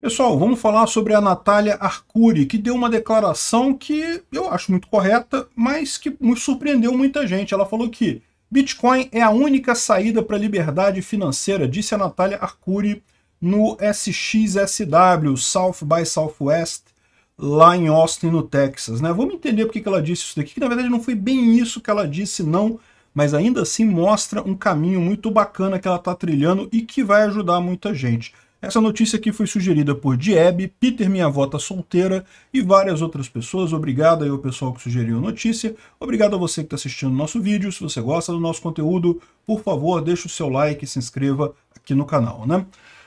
Pessoal, vamos falar sobre a Natália Arcuri, que deu uma declaração que eu acho muito correta, mas que surpreendeu muita gente. Ela falou que Bitcoin é a única saída para a liberdade financeira, disse a Natália Arcuri no SXSW, South by Southwest, lá em Austin, no Texas. Né? Vamos entender porque que ela disse isso daqui, que na verdade não foi bem isso que ela disse, não, mas ainda assim mostra um caminho muito bacana que ela está trilhando e que vai ajudar muita gente. Essa notícia aqui foi sugerida por Dieb, Peter Minha Vota tá Solteira e várias outras pessoas. Obrigado aí ao pessoal que sugeriu a notícia. Obrigado a você que está assistindo o nosso vídeo. Se você gosta do nosso conteúdo, por favor, deixe o seu like e se inscreva aqui no canal, né?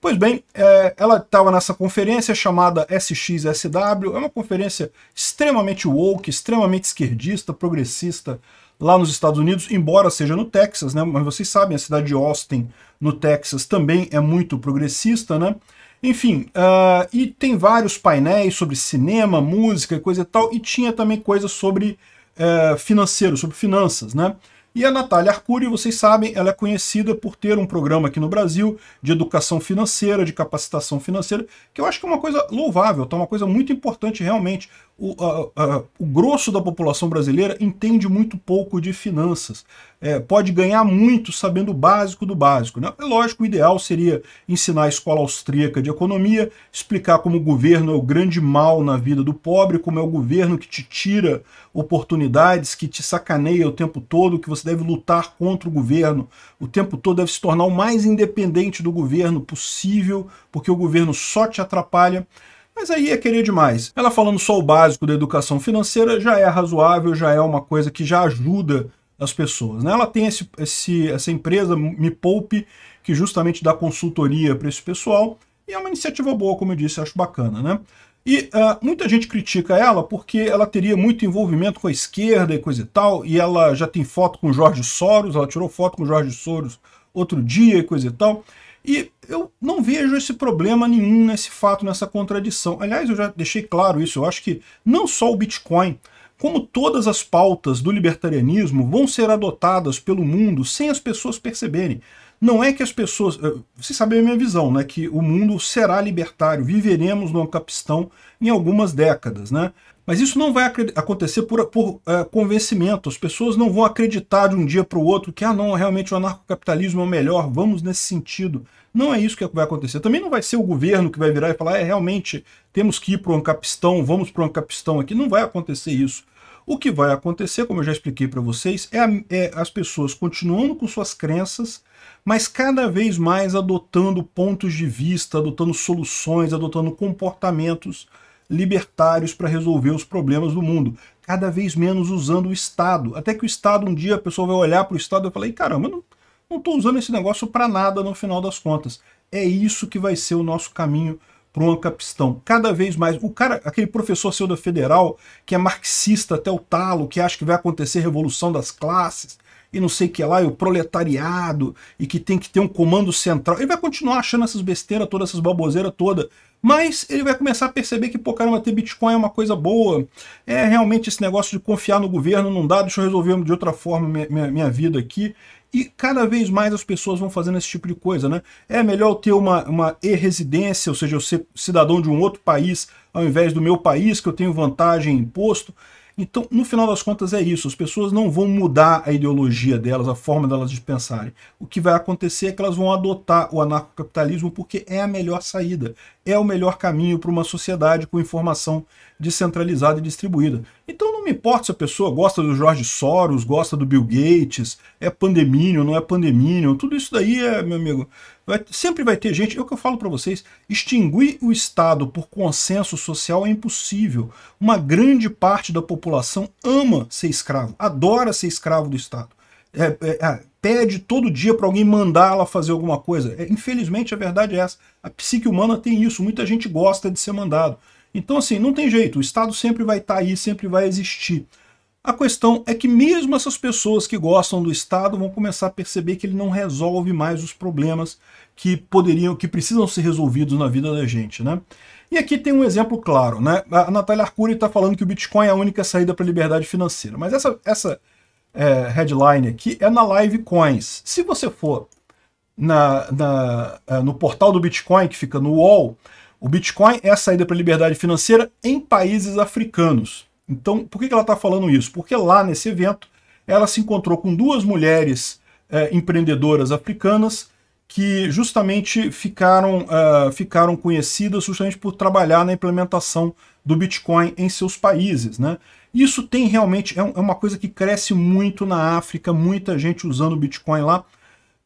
Pois bem, é, ela estava nessa conferência chamada SXSW, é uma conferência extremamente woke, extremamente esquerdista, progressista, lá nos Estados Unidos, embora seja no Texas, né? Mas vocês sabem, a cidade de Austin, no Texas, também é muito progressista, né? Enfim, uh, e tem vários painéis sobre cinema, música, coisa e tal, e tinha também coisa sobre uh, financeiro, sobre finanças, né? E a Natália Arcuri, vocês sabem, ela é conhecida por ter um programa aqui no Brasil de educação financeira, de capacitação financeira, que eu acho que é uma coisa louvável, tá? uma coisa muito importante realmente o, a, a, o grosso da população brasileira entende muito pouco de finanças. É, pode ganhar muito sabendo o básico do básico. Né? É lógico, o ideal seria ensinar a escola austríaca de economia, explicar como o governo é o grande mal na vida do pobre, como é o governo que te tira oportunidades, que te sacaneia o tempo todo, que você deve lutar contra o governo o tempo todo, deve se tornar o mais independente do governo possível, porque o governo só te atrapalha. Mas aí é querer demais. Ela falando só o básico da educação financeira já é razoável, já é uma coisa que já ajuda as pessoas. Né? Ela tem esse, esse, essa empresa, Me Poupe, que justamente dá consultoria para esse pessoal, e é uma iniciativa boa, como eu disse, acho bacana. Né? E uh, muita gente critica ela porque ela teria muito envolvimento com a esquerda e coisa e tal, e ela já tem foto com Jorge Soros, ela tirou foto com Jorge Soros outro dia e coisa e tal. E eu não vejo esse problema nenhum nesse fato, nessa contradição. Aliás, eu já deixei claro isso, eu acho que não só o Bitcoin, como todas as pautas do libertarianismo vão ser adotadas pelo mundo sem as pessoas perceberem. Não é que as pessoas... Eh, você sabe a minha visão, né? Que o mundo será libertário, viveremos no capistão em algumas décadas, né? Mas isso não vai acontecer por, por é, convencimento. As pessoas não vão acreditar de um dia para o outro que, ah, não, realmente o anarcocapitalismo é o melhor, vamos nesse sentido. Não é isso que vai acontecer. Também não vai ser o governo que vai virar e falar, é, realmente, temos que ir para o Ancapistão, vamos para o Ancapistão aqui. Não vai acontecer isso. O que vai acontecer, como eu já expliquei para vocês, é, a, é, as pessoas continuando com suas crenças, mas cada vez mais adotando pontos de vista, adotando soluções, adotando comportamentos libertários para resolver os problemas do mundo. Cada vez menos usando o Estado. Até que o Estado, um dia, a pessoa vai olhar para o Estado e falar: caramba, eu não estou usando esse negócio para nada no final das contas. É isso que vai ser o nosso caminho para um capistão. Cada vez mais, o cara, aquele professor seu da federal, que é marxista até o talo, que acha que vai acontecer revolução das classes, e não sei o que lá, e o proletariado, e que tem que ter um comando central. Ele vai continuar achando essas besteiras todas, essas baboseiras todas, mas ele vai começar a perceber que, pô, caramba, ter Bitcoin é uma coisa boa, é realmente esse negócio de confiar no governo não dá, deixa eu resolver de outra forma minha, minha, minha vida aqui, e cada vez mais as pessoas vão fazendo esse tipo de coisa, né? É melhor ter uma, uma e-residência, ou seja, eu ser cidadão de um outro país ao invés do meu país, que eu tenho vantagem em imposto. Então, no final das contas, é isso. As pessoas não vão mudar a ideologia delas, a forma delas de pensarem. O que vai acontecer é que elas vão adotar o anarcocapitalismo porque é a melhor saída, é o melhor caminho para uma sociedade com informação descentralizada e distribuída. Então, não me importa se a pessoa gosta do Jorge Soros, gosta do Bill Gates, é pandemínio, não é pandemínio, tudo isso daí é, meu amigo, Vai, sempre vai ter gente, é o que eu falo para vocês, extinguir o Estado por consenso social é impossível. Uma grande parte da população ama ser escravo, adora ser escravo do Estado. É, é, é pede todo dia para alguém mandá-la fazer alguma coisa. É, infelizmente, a verdade é essa. A psique humana tem isso, muita gente gosta de ser mandado. Então, assim, não tem jeito, o Estado sempre vai estar tá aí, sempre vai existir. A questão é que mesmo essas pessoas que gostam do Estado vão começar a perceber que ele não resolve mais os problemas que poderiam, que precisam ser resolvidos na vida da gente, né? E aqui tem um exemplo claro, né? A Natália Arcuri está falando que o Bitcoin é a única saída para a liberdade financeira, mas essa, essa é, headline aqui é na Live Coins. Se você for na, na, é, no portal do Bitcoin, que fica no UOL, o Bitcoin é a saída para a liberdade financeira em países africanos. Então, por que ela está falando isso? Porque lá nesse evento ela se encontrou com duas mulheres é, empreendedoras africanas que justamente ficaram, uh, ficaram conhecidas justamente por trabalhar na implementação do Bitcoin em seus países. Né? Isso tem realmente, é, um, é uma coisa que cresce muito na África, muita gente usando o Bitcoin lá.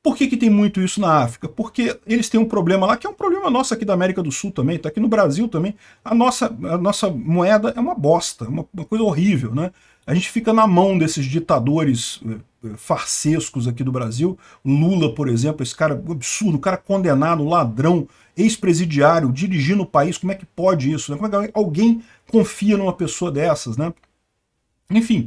Por que, que tem muito isso na África? Porque eles têm um problema lá, que é um problema nosso aqui da América do Sul também, tá aqui no Brasil também. A nossa, a nossa moeda é uma bosta, é uma, uma coisa horrível, né? A gente fica na mão desses ditadores eh, eh, farsescos aqui do Brasil. Lula, por exemplo, esse cara absurdo, cara condenado, ladrão, ex-presidiário, dirigindo o país. Como é que pode isso? Né? Como é que alguém confia numa pessoa dessas, né? Enfim,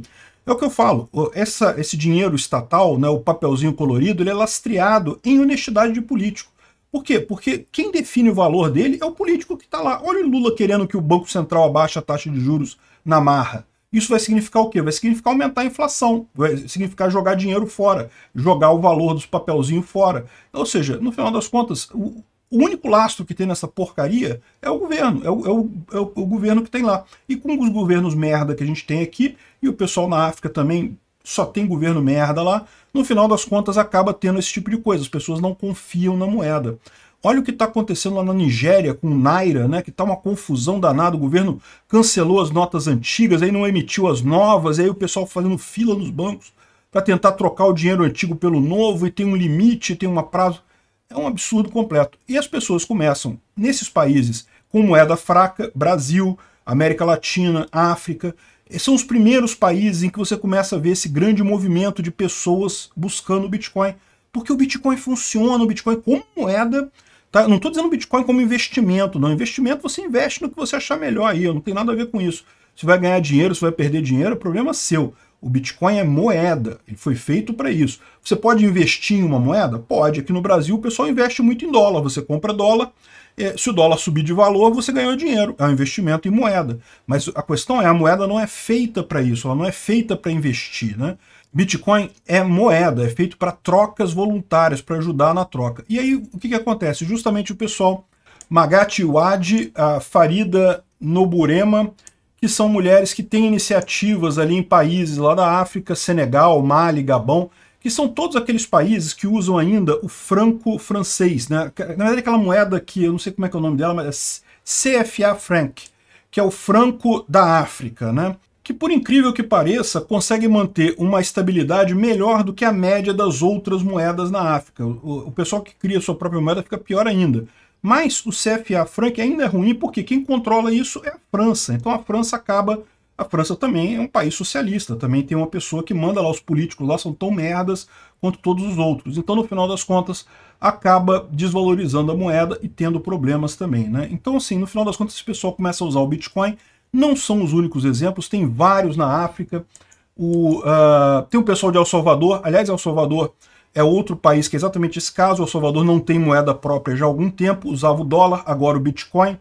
é o que eu falo, essa, esse dinheiro estatal, né, o papelzinho colorido, ele é lastreado em honestidade de político. Por quê? Porque quem define o valor dele é o político que está lá. Olha o Lula querendo que o Banco Central abaixe a taxa de juros na marra. Isso vai significar o quê? Vai significar aumentar a inflação, vai significar jogar dinheiro fora, jogar o valor dos papelzinhos fora. Ou seja, no final das contas, o, único lastro que tem nessa porcaria é o governo, é o, é o, é o, é o governo que tem lá. E com os governos merda que a gente tem aqui, e o pessoal na África também só tem governo merda lá, no final das contas acaba tendo esse tipo de coisa, as pessoas não confiam na moeda. Olha o que está acontecendo lá na Nigéria com o Naira, né, que está uma confusão danada, o governo cancelou as notas antigas, aí não emitiu as novas, aí o pessoal fazendo fila nos bancos para tentar trocar o dinheiro antigo pelo novo, e tem um limite, tem uma prazo, é um absurdo completo. E as pessoas começam, nesses países, com moeda fraca, Brasil, América Latina, África, são os primeiros países em que você começa a ver esse grande movimento de pessoas buscando o Bitcoin. Porque o Bitcoin funciona, o Bitcoin como moeda. Tá? Não estou dizendo Bitcoin como investimento, não. Investimento você investe no que você achar melhor aí, não tem nada a ver com isso. Você vai ganhar dinheiro, você vai perder dinheiro, o é problema é seu. O Bitcoin é moeda, ele foi feito para isso. Você pode investir em uma moeda? Pode. Aqui no Brasil o pessoal investe muito em dólar. Você compra dólar, é, se o dólar subir de valor, você ganhou dinheiro. É um investimento em moeda. Mas a questão é, a moeda não é feita para isso, ela não é feita para investir, né? Bitcoin é moeda, é feito para trocas voluntárias, para ajudar na troca. E aí, o que, que acontece? Justamente o pessoal, Magati Wad, a Farida Noburema que são mulheres que têm iniciativas ali em países lá da África, Senegal, Mali, Gabão, que são todos aqueles países que usam ainda o franco francês, né? Na verdade, aquela moeda que eu não sei como é que é o nome dela, mas é CFA franc, que é o franco da África, né? Que por incrível que pareça, consegue manter uma estabilidade melhor do que a média das outras moedas na África. O, o pessoal que cria sua própria moeda fica pior ainda. Mas o CFA franc ainda é ruim porque quem controla isso é a França. Então a França acaba. A França também é um país socialista, também tem uma pessoa que manda lá, os políticos lá são tão merdas quanto todos os outros. Então, no final das contas, acaba desvalorizando a moeda e tendo problemas também, né? Então, assim, no final das contas, esse pessoal começa a usar o Bitcoin. Não são os únicos exemplos, tem vários na África. O, uh, tem o pessoal de El Salvador, aliás, El Salvador é outro país que é exatamente esse caso. O Salvador não tem moeda própria já há algum tempo, usava o dólar, agora o Bitcoin.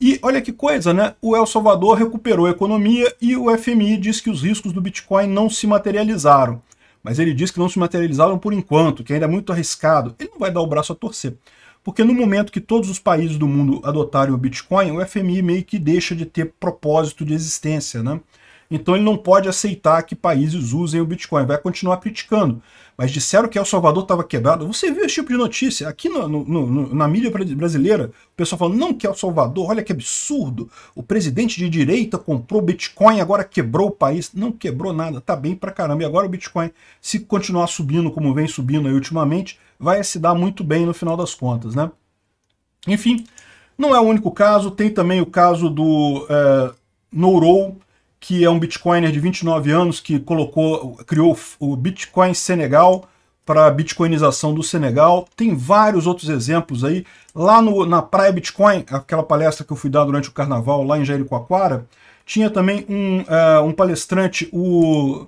E olha que coisa, né? O El Salvador recuperou a economia e o FMI diz que os riscos do Bitcoin não se materializaram. Mas ele diz que não se materializaram por enquanto, que ainda é muito arriscado. Ele não vai dar o braço a torcer. Porque no momento que todos os países do mundo adotarem o Bitcoin, o FMI meio que deixa de ter propósito de existência, né? Então ele não pode aceitar que países usem o Bitcoin, vai continuar criticando. Mas disseram que El Salvador estava quebrado. Você viu esse tipo de notícia? Aqui no, no, no, na mídia brasileira, o pessoal falando, não que El Salvador, olha que absurdo. O presidente de direita comprou Bitcoin, agora quebrou o país. Não quebrou nada, tá bem pra caramba. E agora o Bitcoin, se continuar subindo como vem subindo aí ultimamente, vai se dar muito bem no final das contas, né? Enfim, não é o único caso, tem também o caso do é, Nourou, que é um bitcoiner de 29 anos que colocou, criou o Bitcoin Senegal para a bitcoinização do Senegal. Tem vários outros exemplos aí. Lá no, na Praia Bitcoin, aquela palestra que eu fui dar durante o carnaval lá em Jericoacoara, tinha também um, uh, um palestrante, o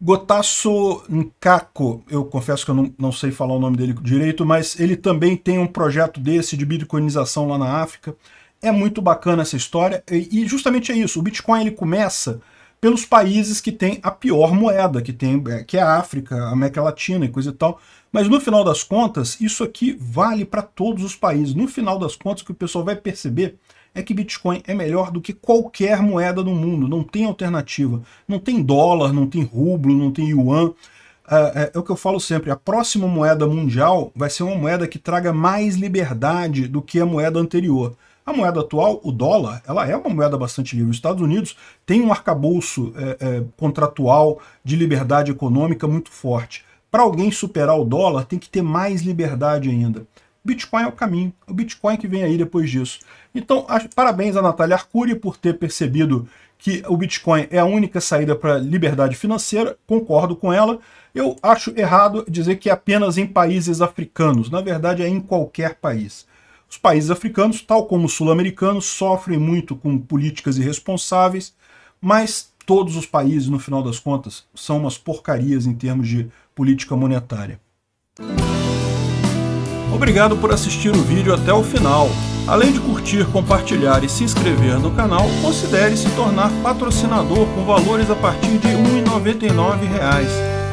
Gotasso Nkako, eu confesso que eu não, não sei falar o nome dele direito, mas ele também tem um projeto desse de bitcoinização lá na África. É muito bacana essa história e justamente é isso. O Bitcoin ele começa pelos países que têm a pior moeda, que, tem, é, que é a África, a América Latina e coisa e tal. Mas no final das contas, isso aqui vale para todos os países. No final das contas, o que o pessoal vai perceber é que Bitcoin é melhor do que qualquer moeda no mundo, não tem alternativa. Não tem dólar, não tem rublo, não tem yuan. É, é, é o que eu falo sempre, a próxima moeda mundial vai ser uma moeda que traga mais liberdade do que a moeda anterior. A moeda atual, o dólar, ela é uma moeda bastante livre. Os Estados Unidos tem um arcabouço é, é, contratual de liberdade econômica muito forte. Para alguém superar o dólar, tem que ter mais liberdade ainda. Bitcoin é o caminho, é o Bitcoin que vem aí depois disso. Então, parabéns a Natália Arcuri por ter percebido que o Bitcoin é a única saída para liberdade financeira, concordo com ela. Eu acho errado dizer que é apenas em países africanos, na verdade é em qualquer país. Os países africanos, tal como os sul-americanos, sofrem muito com políticas irresponsáveis, mas todos os países, no final das contas, são umas porcarias em termos de política monetária. Obrigado por assistir o vídeo até o final. Além de curtir, compartilhar e se inscrever no canal, considere se tornar patrocinador com valores a partir de R$ 1,99